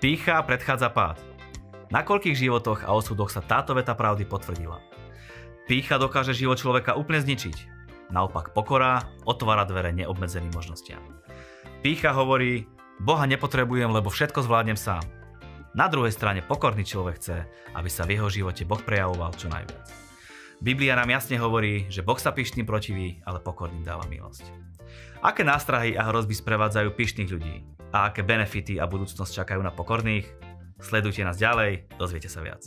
Pícha predchádza pád. Na koľkých životoch a osudoch sa táto veta pravdy potvrdila? Pícha dokáže život človeka úplne zničiť. Naopak pokora otvára dvere neobmedzeným možnostiam. Pícha hovorí, Boha nepotrebujem, lebo všetko zvládnem sám. Na druhej strane pokorný človek chce, aby sa v jeho živote Boh prejavoval čo najviac. Biblia nám jasne hovorí, že Boh sa pyšným protiví, ale pokorným dáva milosť. Aké nástrahy a hrozby sprevádzajú pyšných ľudí? A aké benefity a budúcnosť čakajú na pokorných? Sledujte nás ďalej, dozviete sa viac.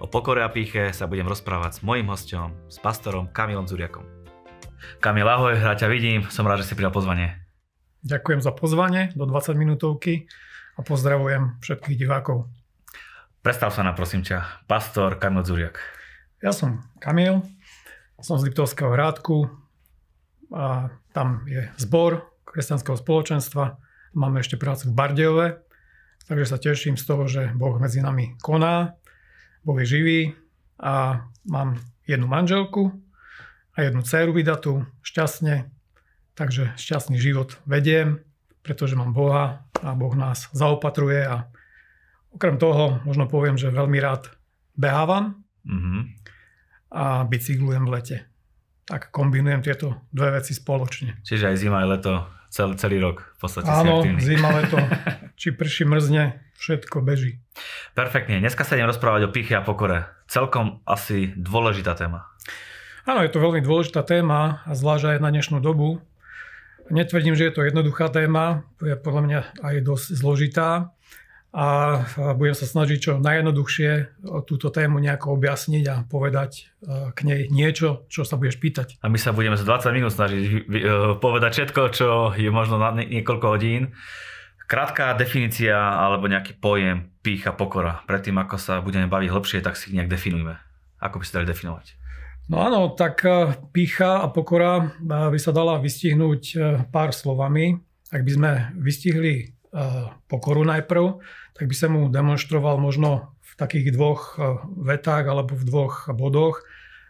O pokore a píche sa budem rozprávať s mojim hostom, s pastorom Kamilom Zuriakom. Kamil, ahoj, hrať ťa vidím, som rád, že si prijal pozvanie. Ďakujem za pozvanie do 20 minútovky a pozdravujem všetkých divákov. Predstav sa na prosím ťa, pastor Kamil Zuriak. Ja som Kamil, som z Liptovského hrádku a tam je zbor kresťanského spoločenstva. Máme ešte prácu v Bardejove, takže sa teším z toho, že Boh medzi nami koná, Boh je živý a mám jednu manželku a jednu dceru vydatú, šťastne, takže šťastný život vediem, pretože mám Boha a Boh nás zaopatruje a okrem toho možno poviem, že veľmi rád behávam, Mm-hmm a bicyklujem v lete. Tak kombinujem tieto dve veci spoločne. Čiže aj zima, aj leto, cel, celý rok v podstate Áno, zima, leto, či prší, mrzne, všetko beží. Perfektne. Dneska sa idem rozprávať o pichy a pokore. Celkom asi dôležitá téma. Áno, je to veľmi dôležitá téma a zvlášť aj na dnešnú dobu. Netvrdím, že je to jednoduchá téma, je podľa mňa aj dosť zložitá a budem sa snažiť čo najjednoduchšie túto tému nejako objasniť a povedať e, k nej niečo, čo sa budeš pýtať. A my sa budeme za 20 minút snažiť e, povedať všetko, čo je možno na niekoľko hodín. Krátka definícia alebo nejaký pojem pícha pokora. Predtým, ako sa budeme baviť hlbšie, tak si nejak definujme. Ako by si dali definovať? No áno, tak e, pícha a pokora by sa dala vystihnúť pár slovami. Ak by sme vystihli Eh, pokoru najprv, tak by som mu demonstroval možno v takých dvoch eh, vetách alebo v dvoch bodoch.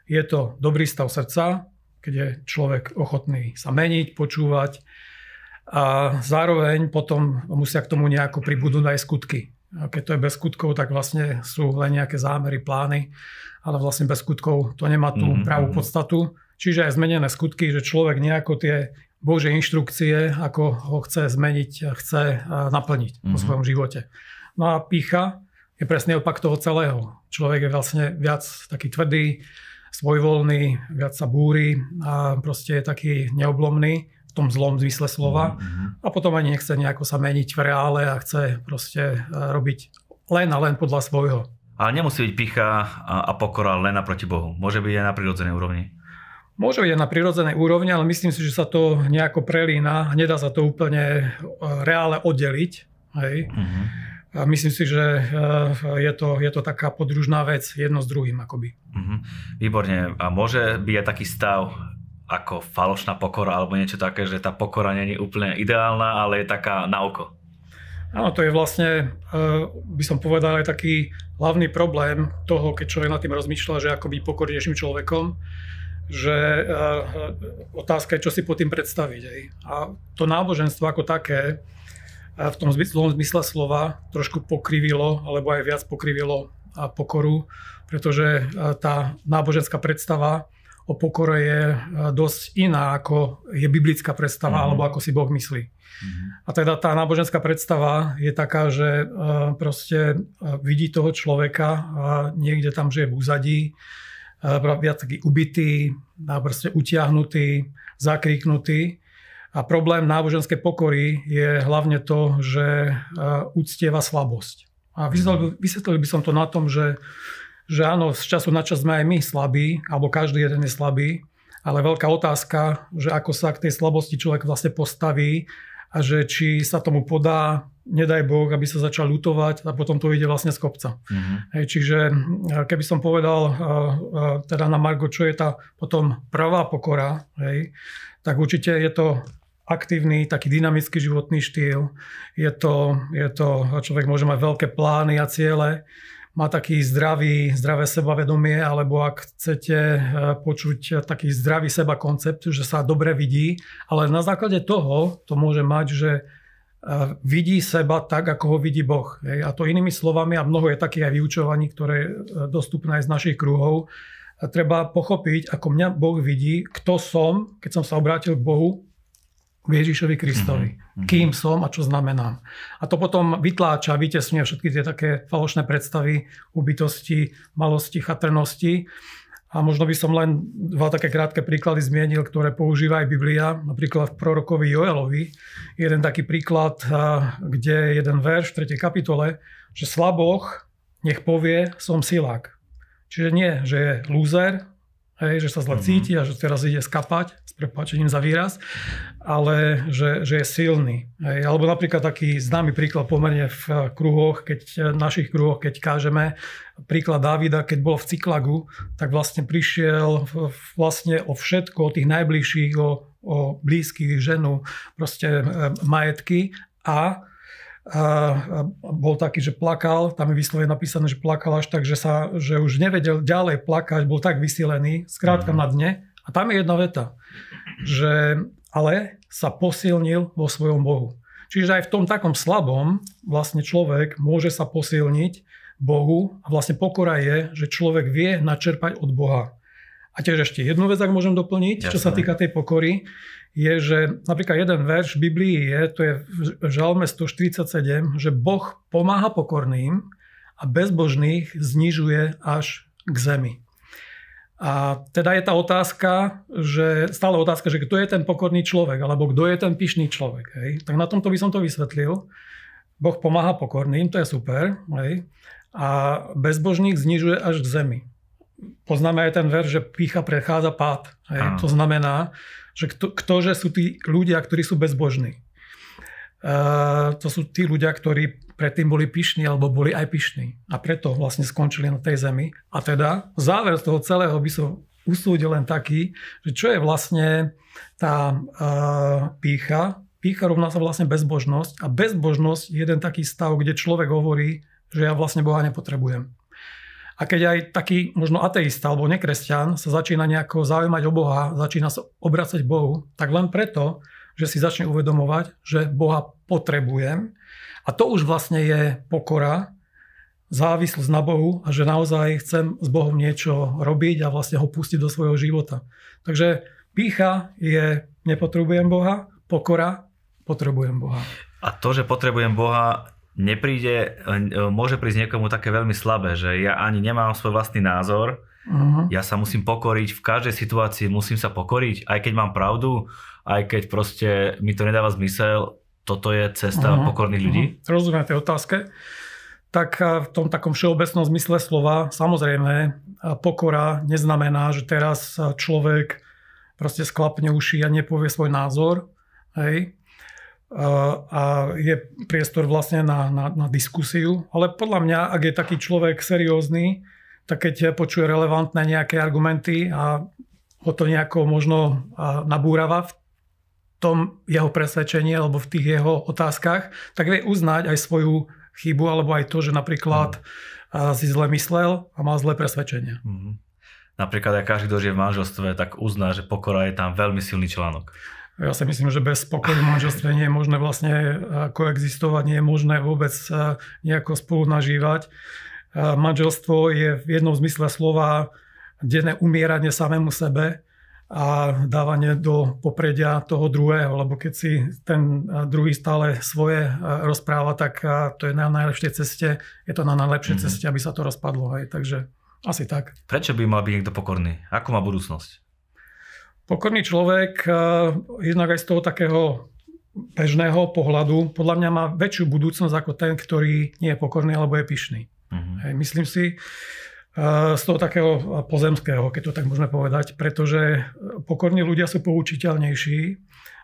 Je to dobrý stav srdca, keď je človek ochotný sa meniť, počúvať a zároveň potom musia k tomu nejako pribudnúť aj skutky. A keď to je bez skutkov, tak vlastne sú len nejaké zámery, plány, ale vlastne bez skutkov to nemá tú mm-hmm. pravú mhm. podstatu. Čiže aj zmenené skutky, že človek nejako tie Bože inštrukcie, ako ho chce zmeniť, chce naplniť mm-hmm. vo svojom živote. No a pícha je presne opak toho celého. Človek je vlastne viac taký tvrdý, svojvoľný, viac sa búri a proste je taký neoblomný v tom zlom zmysle slova. Mm-hmm. A potom ani nechce nejako sa meniť v reále a chce proste e, robiť len a len podľa svojho. Ale nemusí byť picha a pokora len naproti Bohu. Môže byť aj na prirodzenej úrovni. Môže byť na prirodzenej úrovni, ale myslím si, že sa to nejako prelína. Nedá sa to úplne e, reále oddeliť. Hej. Mm-hmm. A myslím si, že e, je to, je to taká podružná vec, jedno s druhým akoby. Mm-hmm. Výborne. A môže byť aj taký stav, ako falošná pokora alebo niečo také, že tá pokora není úplne ideálna, ale je taká na oko. Áno, to je vlastne, e, by som povedal, aj taký hlavný problém toho, keď človek nad tým rozmýšľa, že ako byť pokornejším človekom že eh, otázka je, čo si po tým predstaviť. Aj. A to náboženstvo ako také eh, v tom zmysle, zmysle slova trošku pokrivilo, alebo aj viac pokrivilo eh, pokoru, pretože tá náboženská predstava o pokore je dosť iná, ako je biblická predstava, mm-hmm. alebo ako si Boh myslí. Mm-hmm. A teda tá náboženská predstava je taká, že proste vidí toho človeka a niekde tam, že je v úzadí, Eh, viac taký ubitý, proste utiahnutý, zakriknutý. A problém náboženskej pokory je hlavne to, že úctieva eh, slabosť. A vysvetlil, mhm. vysvetlil by som to na tom, že, že áno, z času na čas sme aj my slabí, alebo každý jeden je slabý, ale veľká otázka, že ako sa k tej slabosti človek vlastne postaví a že či sa tomu podá, nedaj Boh, aby sa začal lutovať a potom to ide vlastne z kopca. Mm-hmm. Hej, čiže eh, keby som povedal eh, eh, teda na Margo, čo je tá potom pravá pokora, hej, tak určite je to aktívny, taký dynamický životný štýl. Je to, je to, človek môže mať veľké plány a ciele, má taký zdravý, zdravé sebavedomie, alebo ak chcete eh, počuť taký zdravý seba koncept, že sa dobre vidí, ale na základe toho to môže mať, že eh, vidí seba tak, ako ho vidí Boh. A to inými slovami, a mnoho je takých aj vyučovaní, ktoré je eh, dostupné aj z našich kruhov, treba pochopiť, ako mňa Boh vidí, kto som, keď som sa obrátil k Bohu, Ježišovi Kristovi. Mm-hmm. Kým som a čo znamenám. A to potom vytláča, vytesňuje všetky tie také falošné predstavy ubytosti, malosti, chatrnosti. A možno by som len dva také krátke príklady zmienil, ktoré používa aj Biblia, napríklad v prorokovi Joelovi. Jeden taký príklad, kde je jeden verš v 3. kapitole, že slaboch nech povie, som silák. Čiže nie, že je lúzer, hej, že sa zle mhm. cíti a že teraz ide skapať, s prepáčením za výraz, ale že, že je silný. Hej. Alebo napríklad taký známy príklad pomerne v kruhoch, keď, v našich kruhoch, keď kážeme, príklad Davida, keď bol v Cyklagu, tak vlastne prišiel vlastne o všetko, o tých najbližších, o, o blízkych, ženu, proste e, majetky a a, a bol taký, že plakal, tam je vyslovene napísané, že plakal až tak, že, sa, že už nevedel ďalej plakať, bol tak vysilený, skrátka mm. na dne. A tam je jedna veta, že ale sa posilnil vo svojom Bohu. Čiže aj v tom takom slabom vlastne človek môže sa posilniť Bohu a vlastne pokora je, že človek vie načerpať od Boha. A tiež ešte jednu vec, ak môžem doplniť, Jasne. čo sa týka tej pokory, je, že napríklad jeden verš v Biblii je, to je v Žalme 147, že Boh pomáha pokorným a bezbožných znižuje až k zemi. A teda je tá otázka, že stále otázka, že kto je ten pokorný človek, alebo kto je ten pyšný človek. Hej? Tak na tomto by som to vysvetlil. Boh pomáha pokorným, to je super. Hej? A bezbožných znižuje až k zemi poznáme aj ten ver, že pícha prechádza pád. Hej? To znamená, že kto, ktože sú tí ľudia, ktorí sú bezbožní. Uh, to sú tí ľudia, ktorí predtým boli pyšní alebo boli aj pyšní. A preto vlastne skončili na tej zemi. A teda záver z toho celého by som usúdil len taký, že čo je vlastne tá uh, pícha. Pícha rovná sa vlastne bezbožnosť. A bezbožnosť je jeden taký stav, kde človek hovorí, že ja vlastne Boha nepotrebujem. A keď aj taký možno ateista alebo nekresťan sa začína nejako zaujímať o Boha, začína sa obracať Bohu, tak len preto, že si začne uvedomovať, že Boha potrebujem. A to už vlastne je pokora, závislosť na Bohu a že naozaj chcem s Bohom niečo robiť a vlastne ho pustiť do svojho života. Takže pícha je nepotrebujem Boha, pokora potrebujem Boha. A to, že potrebujem Boha, nepríde, e, môže prísť niekomu také veľmi slabé, že ja ani nemám svoj vlastný názor, uh-huh. ja sa musím pokoriť, v každej situácii musím sa pokoriť, aj keď mám pravdu, aj keď proste mi to nedáva zmysel, toto je cesta uh-huh. pokorných uh-huh. ľudí. Mhm. Rozumiem tej otázke. Tak e, v tom takom všeobecnom zmysle slova, samozrejme, e, pokora neznamená, že teraz človek proste sklapne uši a nepovie svoj názor. Hej a je priestor vlastne na, na, na diskusiu. Ale podľa mňa, ak je taký človek seriózny, tak keď počuje relevantné nejaké argumenty a ho to nejako možno nabúrava v tom jeho presvedčení alebo v tých jeho otázkach, tak vie uznať aj svoju chybu alebo aj to, že napríklad mm. si zle myslel a mal zlé presvedčenie. Mm. Napríklad aj každý, kto žije v manželstve, tak uzná, že pokora je tam veľmi silný článok. Ja si myslím, že bez spokoju v manželstve nie je možné vlastne eh, koexistovať, nie je možné vôbec eh, nejako spolu nažívať. Eh, manželstvo je v jednom zmysle slova denné umieranie samému sebe a dávanie do popredia toho druhého, lebo keď si ten druhý stále svoje rozpráva, tak to je na najlepšej ceste, je to na najlepšej mm-hmm. ceste, aby sa to rozpadlo. Hej. Takže asi tak. Prečo by mal byť niekto pokorný? Ako má budúcnosť? Pokorný človek, e, jednak aj z toho takého bežného pohľadu, podľa mňa má väčšiu budúcnosť ako ten, ktorý nie je pokorný alebo je pyšný. Uh-huh. Hej, myslím si, e, z toho takého pozemského, keď to tak môžeme povedať, pretože pokorní ľudia sú poučiteľnejší,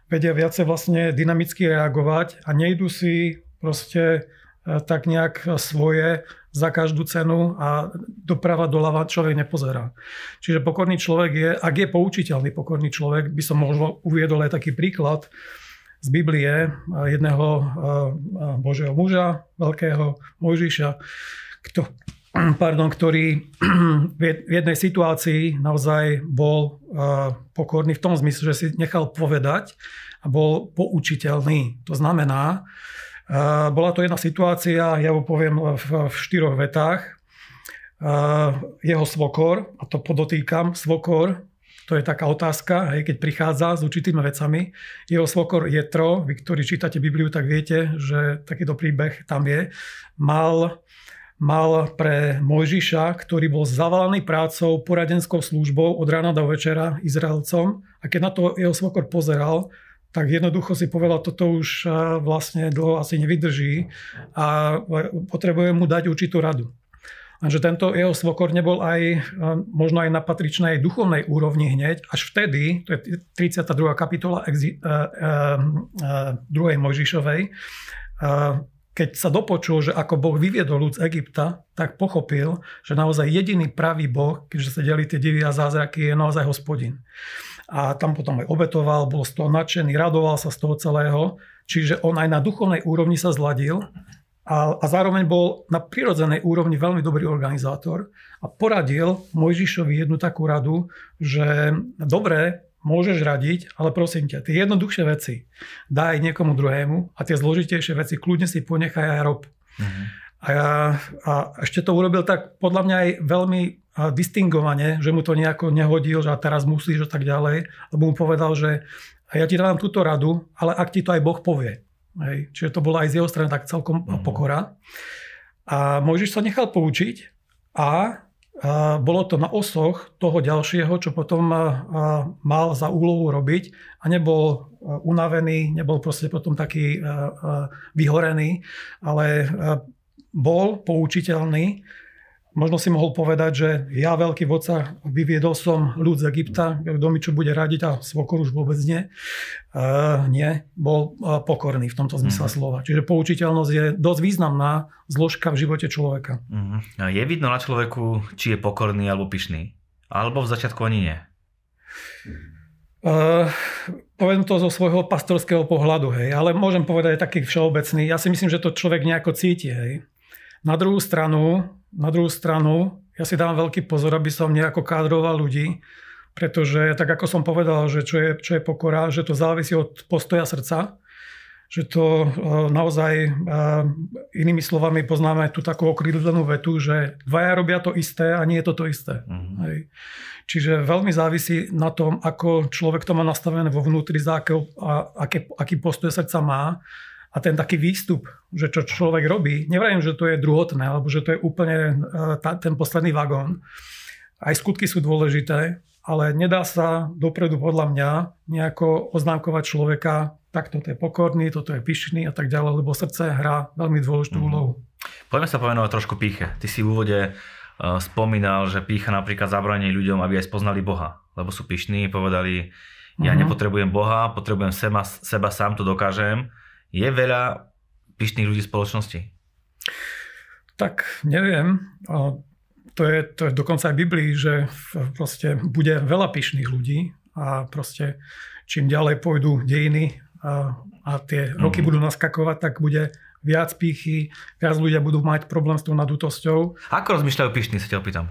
vedia viacej vlastne dynamicky reagovať a nejdu si proste e, tak nejak svoje za každú cenu a doprava doľava človek nepozerá. Čiže pokorný človek je, ak je poučiteľný pokorný človek, by som možno uviedol aj taký príklad z Biblie jedného eh, eh, božieho muža, veľkého Mojžiša, kto, pardon, ktorý v jednej situácii naozaj bol eh, pokorný v tom zmysle, že si nechal povedať a bol poučiteľný. To znamená, Eh, bola to jedna situácia, ja ho poviem eh, v, štyroch vetách. Eh, jeho svokor, a to podotýkam, svokor, to je taká otázka, hej, keď prichádza s určitými vecami. Jeho svokor Jetro, vy, ktorí čítate Bibliu, tak viete, že takýto príbeh tam je, mal, mal pre Mojžiša, ktorý bol zavalaný prácou, poradenskou službou od rána do večera Izraelcom. A keď na to jeho svokor pozeral, tak jednoducho si povedal, toto už eh, vlastne dlho asi nevydrží a potrebuje mu dať určitú radu. Lenže tento jeho svokor nebol aj, eh, možno aj na patričnej duchovnej úrovni hneď, až vtedy, to je 32. kapitola 2. Eh, druhej Mojžišovej, keď sa dopočul, že ako Boh vyviedol ľud z Egypta, tak pochopil, že naozaj jediný pravý Boh, keďže sa delí tie divy a zázraky, je naozaj hospodin a tam potom aj obetoval, bol z toho nadšený, radoval sa z toho celého. Čiže on aj na duchovnej úrovni sa zladil a, a zároveň bol na prirodzenej úrovni veľmi dobrý organizátor a poradil Mojžišovi jednu takú radu, že dobre, môžeš radiť, ale prosím ťa, tie jednoduchšie veci daj niekomu druhému a tie zložitejšie veci kľudne si ponechaj aj rob. Mm-hmm. A, ja, a ešte to urobil tak podľa mňa aj veľmi a distingovane, že mu to nejako nehodil, že a teraz musíš a tak ďalej, lebo mu povedal, že a ja ti dávam túto radu, ale ak ti to aj Boh povie. Hej. Čiže to bola aj z jeho strany tak celkom mm-hmm. pokora. A Mojžiš sa nechal poučiť a, a bolo to na osoch toho ďalšieho, čo potom a, a mal za úlohu robiť a nebol e, unavený, nebol proste potom taký e, e, vyhorený, ale bol poučiteľný možno si mohol povedať, že ja, veľký vodca, vyviedol som ľud z Egypta, kto mi čo bude radiť a svokor už vôbec nie. Uh, nie, bol e, pokorný v tomto zmysle mm. slova. Čiže poučiteľnosť je dosť významná zložka v živote človeka. Mm. Je vidno na človeku, či je pokorný alebo pyšný? Alebo v začiatku ani nie? Uh, poviem to zo svojho pastorského pohľadu, hej, ale môžem povedať aj taký všeobecný. Ja si myslím, že to človek nejako cíti, hej. Na druhú stranu, na druhú stranu, ja si dám veľký pozor, aby som nejako kádroval ľudí, pretože tak ako som povedal, že čo je, čo je pokora, že to závisí od postoja srdca, že to e, naozaj e, inými slovami poznáme tú takú okrydlenú vetu, že dvaja robia to isté a nie je to to isté. Mm-hmm. Hej. Čiže veľmi závisí na tom, ako človek to má nastavené vo vnútri, za aké, a, aké, aký postoj srdca má a ten taký výstup, že čo človek robí, nevrajím, že to je druhotné, alebo že to je úplne e, ten posledný vagón. Aj skutky sú dôležité, ale nedá sa dopredu podľa mňa nejako oznámkovať človeka, takto to je pokorný, toto je pyšný a tak ďalej, lebo srdce hrá veľmi dôležitú mm. úlohu. Poďme sa povenovať trošku píche. Ty si v úvode e, spomínal, že pícha napríklad zabraní ľuďom, aby aj spoznali Boha, lebo sú pyšní, povedali, ja mm-hmm. nepotrebujem Boha, potrebujem seba, seba sám, to dokážem je veľa pyšných ľudí v spoločnosti? Tak neviem. To je, to je dokonca aj v Biblii, že proste bude veľa pyšných ľudí a proste čím ďalej pôjdu dejiny a, a tie roky mm. budú naskakovať, tak bude viac pýchy, viac ľudia budú mať problém s tou nadutosťou. Ako rozmýšľajú pyšní, sa ťa opýtam.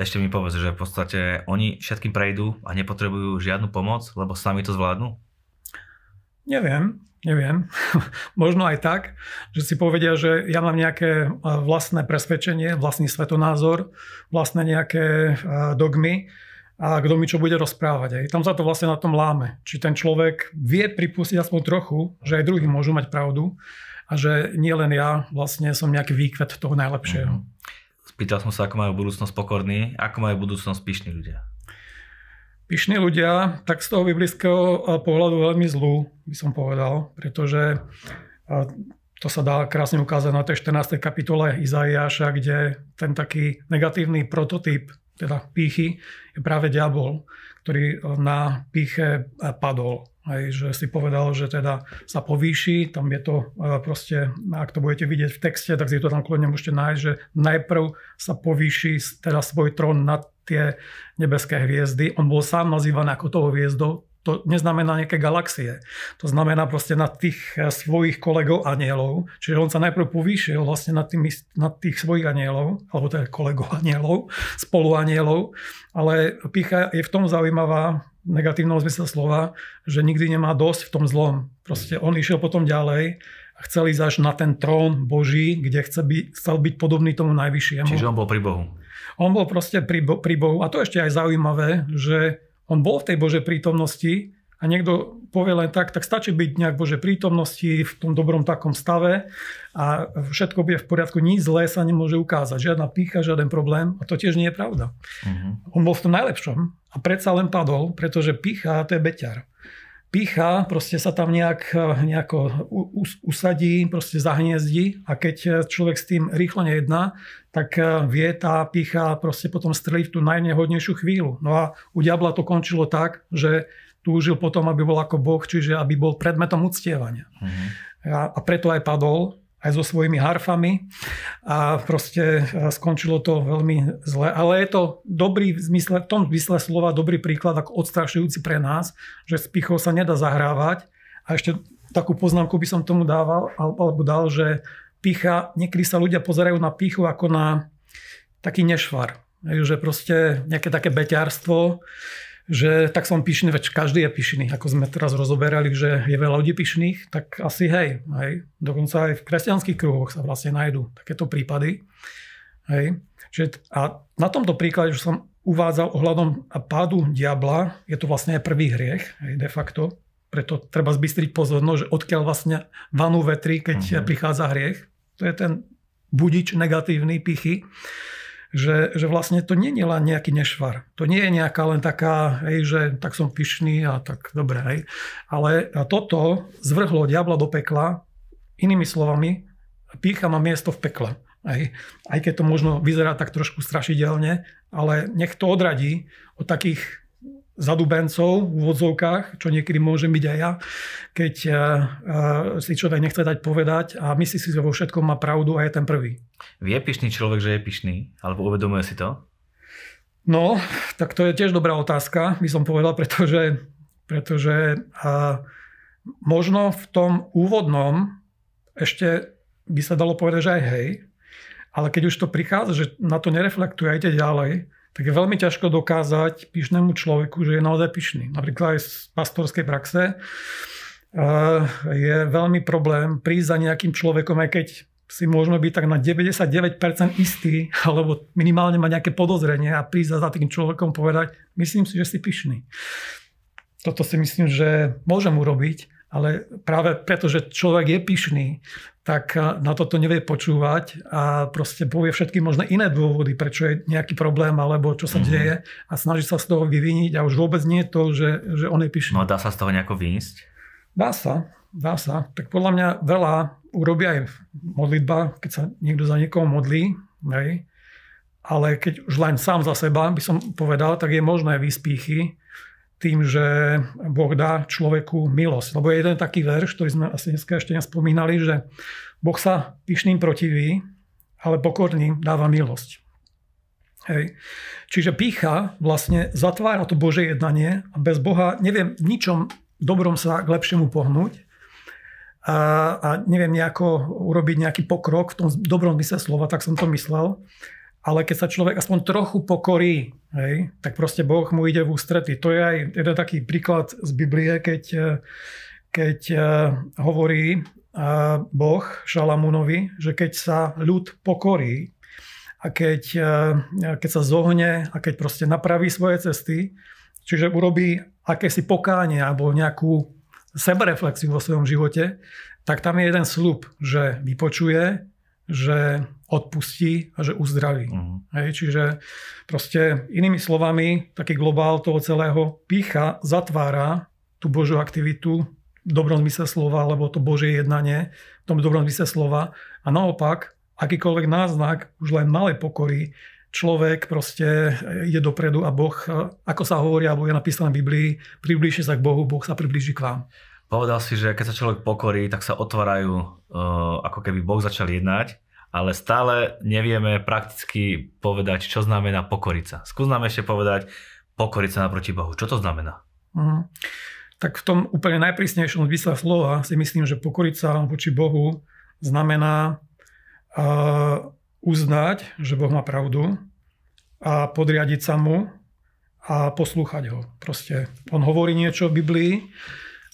Ešte mi povedz, že v podstate oni všetkým prejdú a nepotrebujú žiadnu pomoc, lebo sami to zvládnu? Neviem. Neviem. Možno aj tak, že si povedia, že ja mám nejaké e, vlastné presvedčenie, vlastný svetonázor, vlastné nejaké e, dogmy a kto mi čo bude rozprávať. Aj. Tam sa to vlastne na tom láme. Či ten človek vie pripustiť aspoň trochu, že aj druhý môžu mať pravdu a že nie len ja vlastne som nejaký výkvet toho najlepšieho. Mhm. Spýtal som sa, ako majú budúcnosť pokorní, ako majú budúcnosť pyšní ľudia pyšní ľudia, tak z toho biblického eh, pohľadu veľmi zlú, by som povedal, pretože eh, to sa dá krásne ukázať na tej 14. kapitole Izaiáša, kde ten taký negatívny prototyp, teda pýchy, je práve diabol, ktorý eh, na píche padol. Aj, že si povedal, že teda sa povýši, tam je to proste, ak to budete vidieť v texte, tak si to tam kľudne môžete nájsť, že najprv sa povýši teda svoj trón nad tie nebeské hviezdy. On bol sám nazývaný ako toho hviezdou. To neznamená nejaké galaxie. To znamená proste na tých eh, svojich kolegov anielov. Čiže on sa najprv povýšil vlastne na, tými, na tých svojich anielov, alebo teda kolegov anielov, spolu anielov. Ale pícha je v tom zaujímavá, negatívnou zmysle slova, že nikdy nemá dosť v tom zlom. Proste on išiel potom ďalej a chcel ísť až na ten trón Boží, kde chce byť, chcel byť podobný tomu najvyššiemu. Čiže on bol pri Bohu. On bol proste pri, bo- pri Bohu. A to ešte aj zaujímavé, že on bol v tej Božej prítomnosti a niekto povie len tak, tak stačí byť nejak Božej prítomnosti v tom dobrom takom stave a všetko bude v poriadku, nič zlé sa nemôže ukázať, žiadna pícha, žiaden problém a to tiež nie je pravda. Mm-hmm. On bol v tom najlepšom a predsa len padol, pretože pícha to je beťar. Pícha proste sa tam nejak, eh, nejako usadí, proste zahniezdi a keď eh, človek s tým rýchlo nejedná, tak eh, vie tá pícha proste potom streliť v tú najnehodnejšiu chvíľu. No a u diabla to končilo tak, že túžil potom, aby bol ako boh, čiže aby bol predmetom uctievania. Mm-hmm. a preto aj padol, aj so svojimi harfami a proste skončilo to veľmi zle. Ale je to dobrý v, zmysle, v tom zmysle slova dobrý príklad ako odstrašujúci pre nás, že s pichou sa nedá zahrávať. A ešte takú poznámku by som tomu dával, alebo dal, že picha, niekedy sa ľudia pozerajú na pichu ako na taký nešvar. Že proste nejaké také beťarstvo, že tak som pyšný, veď každý je pyšný, ako sme teraz rozoberali, že je veľa ľudí pyšných, tak asi hej, hej. Dokonca aj v kresťanských kruhoch sa vlastne nájdú takéto prípady. Hej. Čiže, a na tomto príklade, že som uvádzal ohľadom a pádu diabla, je to vlastne aj prvý hriech, hej, de facto. Preto treba zbystriť pozornosť, že odkiaľ vlastne vanú vetri, keď uh-huh. prichádza hriech. To je ten budič negatívny, pichy že, že vlastne to nie je len nejaký nešvar. To nie je nejaká len taká, hej, že tak som pyšný a tak dobre. Hej. Ale toto zvrhlo diabla do pekla, inými slovami, pícha má miesto v pekle. Hej. Aj keď to možno vyzerá tak trošku strašidelne, ale nech to odradí od takých zadubencov v úvodzovkách, čo niekedy môžem byť aj ja, keď eh, eh, si človek nechce dať povedať a myslí si, že vo všetkom má pravdu a je ten prvý. Vie pyšný človek, že je pyšný? Alebo uvedomuje si to? No, tak to je tiež dobrá otázka, by som povedal, pretože, pretože a, eh, možno v tom úvodnom ešte by sa dalo povedať, že aj hej, ale keď už to prichádza, že na to nereflektuje a ide ďalej, tak je veľmi ťažko dokázať pyšnému človeku, že je naozaj pyšný. Napríklad aj z pastorskej praxe eh, je veľmi problém prísť za nejakým človekom, aj keď si môžeme byť tak na 99% istý, alebo minimálne mať nejaké podozrenie a prísť za tým človekom povedať, myslím si, že si pyšný. Toto si myslím, že môžem urobiť, ale práve preto, že človek je pyšný, tak na toto nevie počúvať a proste povie všetky možné iné dôvody, prečo je nejaký problém alebo čo sa mm-hmm. deje a snaží sa z toho vyviniť a už vôbec nie je to, že, že on je pyšný. No dá sa z toho nejako výjsť? Dá sa, dá sa. Tak podľa mňa veľa urobí aj modlitba, keď sa niekto za niekoho modlí, hej. ale keď už len sám za seba by som povedal, tak je možné výspíchy, tým, že Boh dá človeku milosť. Lebo je jeden taký verš, ktorý sme asi dneska ešte nespomínali, že Boh sa pyšným protiví, ale pokorným dáva milosť. Hej. Čiže pícha vlastne zatvára to Bože jednanie a bez Boha neviem ničom dobrom sa k lepšiemu pohnúť a, a neviem nejako urobiť nejaký pokrok v tom dobrom mysle slova, tak som to myslel ale keď sa človek aspoň trochu pokorí, hej, tak proste Boh mu ide v ústrety. To je aj jeden taký príklad z Biblie, keď, eh, keď eh, hovorí eh, Boh Šalamúnovi, že keď sa ľud pokorí a keď, keď sa zohne a keď proste napraví svoje cesty, čiže urobí akési pokánie alebo nejakú sebereflexiu vo svojom živote, tak tam je jeden slub, že vypočuje, že odpustí a že uzdraví. Uh-huh. Hej, čiže proste inými slovami, taký globál toho celého pícha zatvára tú Božiu aktivitu v dobrom zmysle slova, alebo to Božie jednanie v tom dobrom zmysle slova. A naopak, akýkoľvek náznak, už len malé pokory, človek proste eh, ide dopredu a Boh, eh, ako sa hovorí, alebo je napísané v Biblii, priblíži sa k Bohu, Boh sa priblíži k vám. Povedal si, že keď sa človek pokorí, tak sa otvárajú, eh, ako keby Boh začal jednať ale stále nevieme prakticky povedať, čo znamená pokorica. Skús nám ešte povedať pokorica naproti Bohu. Čo to znamená? Mm. Tak v tom úplne najprísnejšom zmysle slova si myslím, že pokorica voči Bohu znamená uh, uznať, že Boh má pravdu a podriadiť sa mu a poslúchať ho. Proste on hovorí niečo v Biblii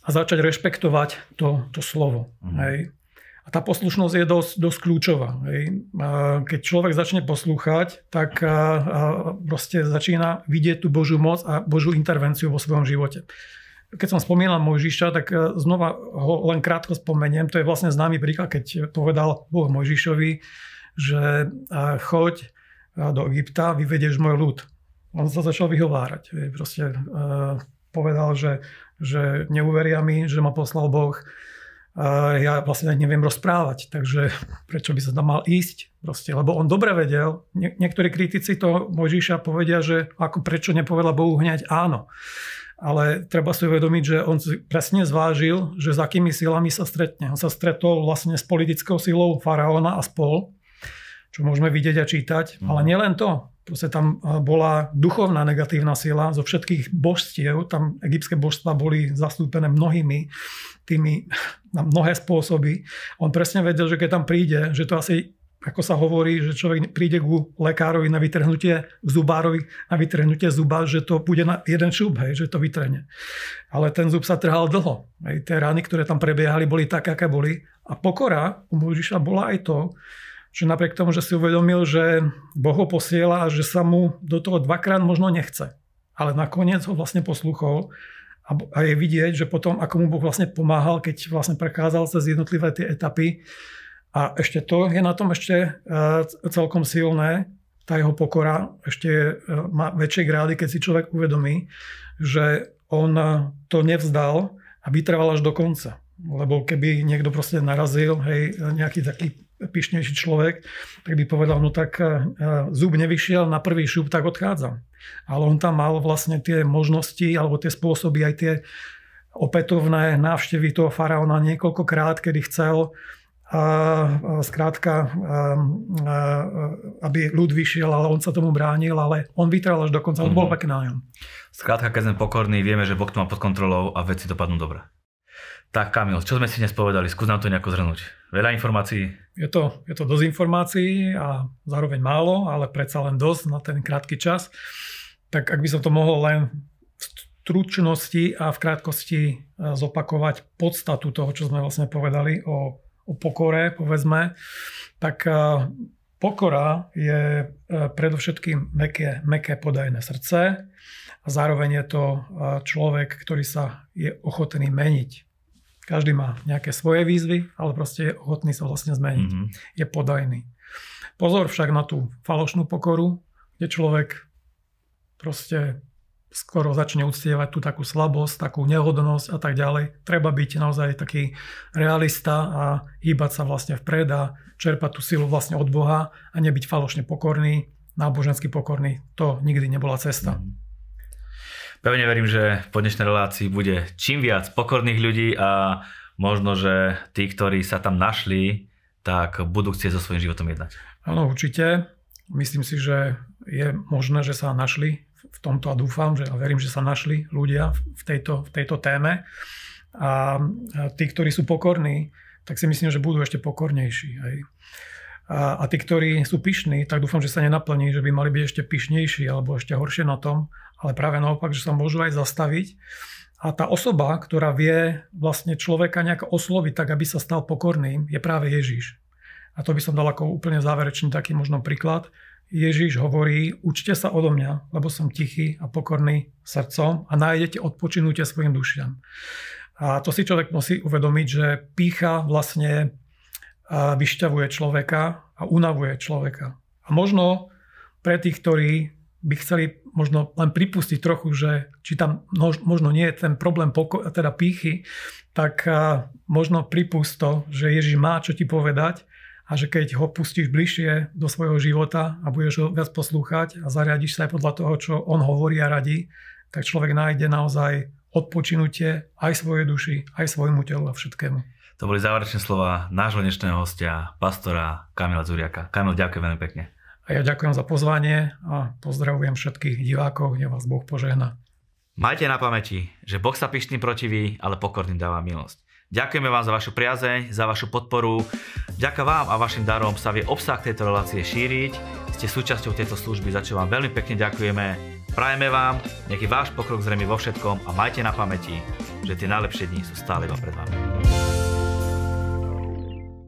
a začať rešpektovať to, to slovo. Mm. Hej. A tá poslušnosť je dosť, dosť kľúčová. Hej. Keď človek začne poslúchať, tak proste začína vidieť tú Božiu moc a Božiu intervenciu vo svojom živote. Keď som spomínal Mojžiša, tak e, znova ho len krátko spomeniem. To je vlastne známy príklad, keď povedal Boh Mojžišovi, že e, choď e, do Egypta, vyvedieš môj ľud. On sa začal vyhovárať. Proste povedal, že, že neuveria mi, že ma poslal Boh ja vlastne neviem rozprávať, takže prečo by sa tam mal ísť? Proste, lebo on dobre vedel, niektorí kritici to Mojžiša povedia, že ako prečo nepovedal Bohu hňať áno. Ale treba si uvedomiť, že on presne zvážil, že s akými silami sa stretne. On sa stretol vlastne s politickou silou faraóna a spol, čo môžeme vidieť a čítať. Mm. Ale nielen to, Proste tam bola duchovná negatívna sila zo všetkých božstiev. Tam egyptské božstva boli zastúpené mnohými tými, na mnohé spôsoby. On presne vedel, že keď tam príde, že to asi ako sa hovorí, že človek príde ku lekárovi na vytrhnutie, zubárovi na vytrhnutie zuba, že to bude na jeden šup, hej, že to vytrhne. Ale ten zub sa trhal dlho. Hej. Tie rány, ktoré tam prebiehali, boli také, aké boli. A pokora u Mojžiša bola aj to, že napriek tomu, že si uvedomil, že Boh ho posiela a že sa mu do toho dvakrát možno nechce. Ale nakoniec ho vlastne posluchol a je vidieť, že potom, ako mu Boh vlastne pomáhal, keď vlastne prechádzal cez jednotlivé tie etapy. A ešte to je na tom ešte eh, celkom silné, tá jeho pokora ešte eh, má väčšie grády, keď si človek uvedomí, že on eh, to nevzdal a vytrval až do konca. Lebo keby niekto proste narazil, hej, nejaký taký pyšnejší človek, tak by povedal, no tak eh, zub nevyšiel na prvý šup, tak odchádzam. Ale on tam mal vlastne tie možnosti alebo tie spôsoby, aj tie opätovné návštevy toho faraóna niekoľkokrát, kedy chcel a, eh, eh, zkrátka, aby ľud vyšiel, ale on sa tomu bránil, ale on vytral až dokonca, mm-hmm. on bol mhm. pekný nájom. Zkrátka, keď sme pokorní, vieme, že Boh to má pod kontrolou a veci dopadnú dobre. Tak Kamil, čo sme si dnes povedali? Skús nám to nejako zhrnúť. Veľa informácií. Je to, je to dosť informácií a zároveň málo, ale predsa len dosť na ten krátky čas. Tak ak by som to mohol len v stručnosti a v krátkosti e, zopakovať podstatu toho, čo sme vlastne povedali o, o pokore, povedzme, tak e, Pokora je e, predovšetkým meké, meké podajné srdce a zároveň je to človek, ktorý sa je ochotný meniť. Každý má nejaké svoje výzvy, ale proste je ochotný sa vlastne zmeniť. Mm-hmm. Je podajný. Pozor však na tú falošnú pokoru, kde človek proste skoro začne uctievať tú takú slabosť, takú nehodnosť a tak ďalej. Treba byť naozaj taký realista a hýbať sa vlastne vpred a čerpať tú silu vlastne od Boha a nebyť falošne pokorný, nábožensky pokorný. To nikdy nebola cesta. Mm-hmm. Pevne verím, že po dnešnej relácii bude čím viac pokorných ľudí a možno, že tí, ktorí sa tam našli, tak budú chcieť so svojím životom jednať. Áno, určite. Myslím si, že je možné, že sa našli v tomto a dúfam, že a verím, že sa našli ľudia v tejto, v tejto téme. A tí, ktorí sú pokorní, tak si myslím, že budú ešte pokornejší. Hej. A, a tí, ktorí sú pyšní, tak dúfam, že sa nenaplní, že by mali byť ešte pyšnejší alebo ešte horšie na tom ale práve naopak, že sa môžu aj zastaviť. A tá osoba, ktorá vie vlastne človeka nejak osloviť tak, aby sa stal pokorným, je práve Ježiš. A to by som dal ako úplne záverečný taký možno príklad. Ježiš hovorí, učte sa odo mňa, lebo som tichý a pokorný srdcom a nájdete odpočinutie svojim dušiam. A to si človek musí uvedomiť, že pícha vlastne vyšťavuje človeka a unavuje človeka. A možno pre tých, ktorí by chceli možno len pripustiť trochu, že či tam možno nie je ten problém poko- teda pýchy, tak možno pripust to, že Ježiš má čo ti povedať a že keď ho pustíš bližšie do svojho života a budeš ho viac poslúchať a zariadiš sa aj podľa toho, čo on hovorí a radí, tak človek nájde naozaj odpočinutie aj svojej duši, aj svojmu telu a všetkému. To boli záverečné slova nášho dnešného hostia, pastora Kamila Zuriaka. Kamil, ďakujem veľmi pekne. A ja ďakujem za pozvanie a pozdravujem všetkých divákov, kde vás Boh požehná. Majte na pamäti, že Boh sa pyšným protiví, ale pokorným dáva milosť. Ďakujeme vám za vašu priazeň, za vašu podporu. Ďakujem vám a vašim darom sa vie obsah tejto relácie šíriť. Ste súčasťou tejto služby, za čo vám veľmi pekne ďakujeme. Prajeme vám je váš pokrok zrejme vo všetkom a majte na pamäti, že tie najlepšie dni sú stále iba pred vami.